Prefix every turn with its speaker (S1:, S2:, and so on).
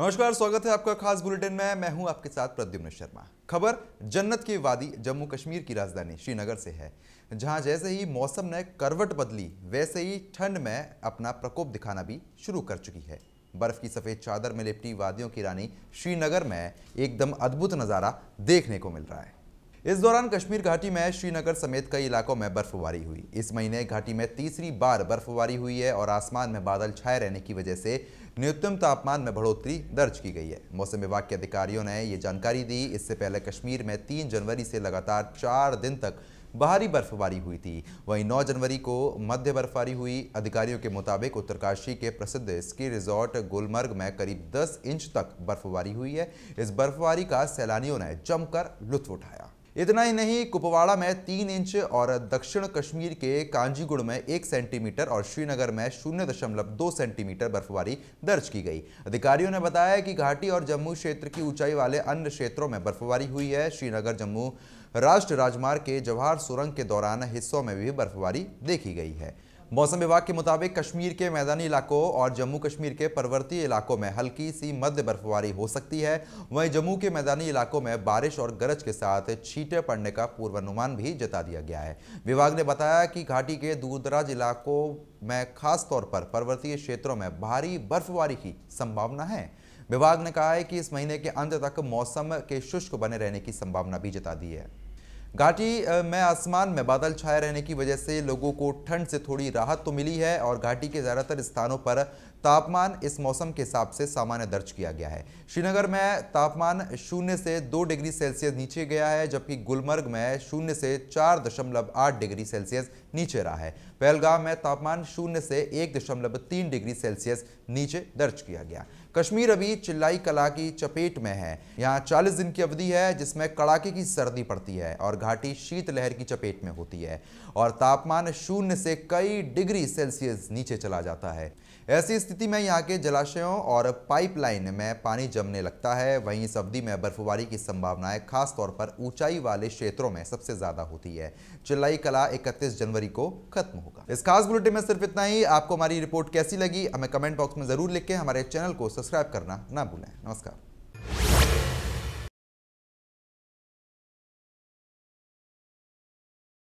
S1: नमस्कार स्वागत है आपका खास बुलेटिन में मैं हूं आपके साथ प्रद्युम्न शर्मा खबर जन्नत की वादी जम्मू कश्मीर की राजधानी श्रीनगर से है जहां जैसे ही मौसम ने करवट बदली वैसे ही ठंड में अपना प्रकोप दिखाना भी शुरू कर चुकी है बर्फ की सफेद चादर में लिपटी वादियों की रानी श्रीनगर में एकदम अद्भुत नज़ारा देखने को मिल रहा है इस दौरान कश्मीर घाटी में श्रीनगर समेत कई इलाकों में बर्फबारी हुई इस महीने घाटी में तीसरी बार बर्फबारी हुई है और आसमान में बादल छाए रहने की वजह से न्यूनतम तापमान में बढ़ोतरी दर्ज की गई है मौसम विभाग के अधिकारियों ने ये जानकारी दी इससे पहले कश्मीर में तीन जनवरी से लगातार चार दिन तक भारी बर्फबारी हुई थी वहीं 9 जनवरी को मध्य बर्फबारी हुई अधिकारियों के मुताबिक उत्तरकाशी के प्रसिद्ध स्की रिजॉर्ट गुलमर्ग में करीब 10 इंच तक बर्फबारी हुई है इस बर्फबारी का सैलानियों ने जमकर लुत्फ उठाया इतना ही नहीं कुपवाड़ा में तीन इंच और दक्षिण कश्मीर के कांजीगुड़ में एक सेंटीमीटर और श्रीनगर में शून्य दशमलव दो सेंटीमीटर बर्फबारी दर्ज की गई अधिकारियों ने बताया कि घाटी और जम्मू क्षेत्र की ऊंचाई वाले अन्य क्षेत्रों में बर्फबारी हुई है श्रीनगर जम्मू राष्ट्रीय राजमार्ग के जवाहर सुरंग के दौरान हिस्सों में भी बर्फबारी देखी गई है मौसम विभाग के मुताबिक कश्मीर के मैदानी इलाकों और जम्मू कश्मीर के पर्वतीय इलाकों में हल्की सी मध्य बर्फबारी हो सकती है वहीं जम्मू के मैदानी इलाकों में बारिश और गरज के साथ छींटे पड़ने का पूर्वानुमान भी जता दिया गया है विभाग ने बताया कि घाटी के दूरदराज इलाकों में खास तौर पर पर्वतीय क्षेत्रों में भारी बर्फबारी की संभावना है विभाग ने कहा है कि इस महीने के अंत तक मौसम के शुष्क बने रहने की संभावना भी जता दी है घाटी में आसमान में बादल छाए रहने की वजह से लोगों को ठंड से थोड़ी राहत तो मिली है और घाटी के ज़्यादातर स्थानों पर तापमान इस मौसम के हिसाब से सामान्य दर्ज किया गया है श्रीनगर में तापमान शून्य से दो डिग्री सेल्सियस नीचे गया है जबकि गुलमर्ग में शून्य से चार दशमलव आठ डिग्री सेल्सियस नीचे रहा है पहलगाम में तापमान शून्य से एक दशमलव तीन डिग्री सेल्सियस नीचे दर्ज किया गया कश्मीर अभी चिल्लाई कला की चपेट में है यहाँ 40 दिन की अवधि है जिसमें कड़ाके की सर्दी पड़ती है और घाटी शीतलहर की चपेट में होती है और तापमान शून्य से कई डिग्री सेल्सियस नीचे चला जाता है ऐसी स्थिति में यहाँ के जलाशयों और पाइपलाइन में पानी जमने लगता है वहीं इस अवधि में बर्फबारी की संभावनाएं खासतौर पर ऊंचाई वाले क्षेत्रों में सबसे ज्यादा होती है चिल्लाई कला 31 जनवरी को खत्म होगा इस खास बुलेटिन में सिर्फ इतना ही आपको हमारी रिपोर्ट कैसी लगी हमें कमेंट बॉक्स में जरूर लिख के हमारे चैनल को सब्सक्राइब सब्सक्राइब करना ना भूलें नमस्कार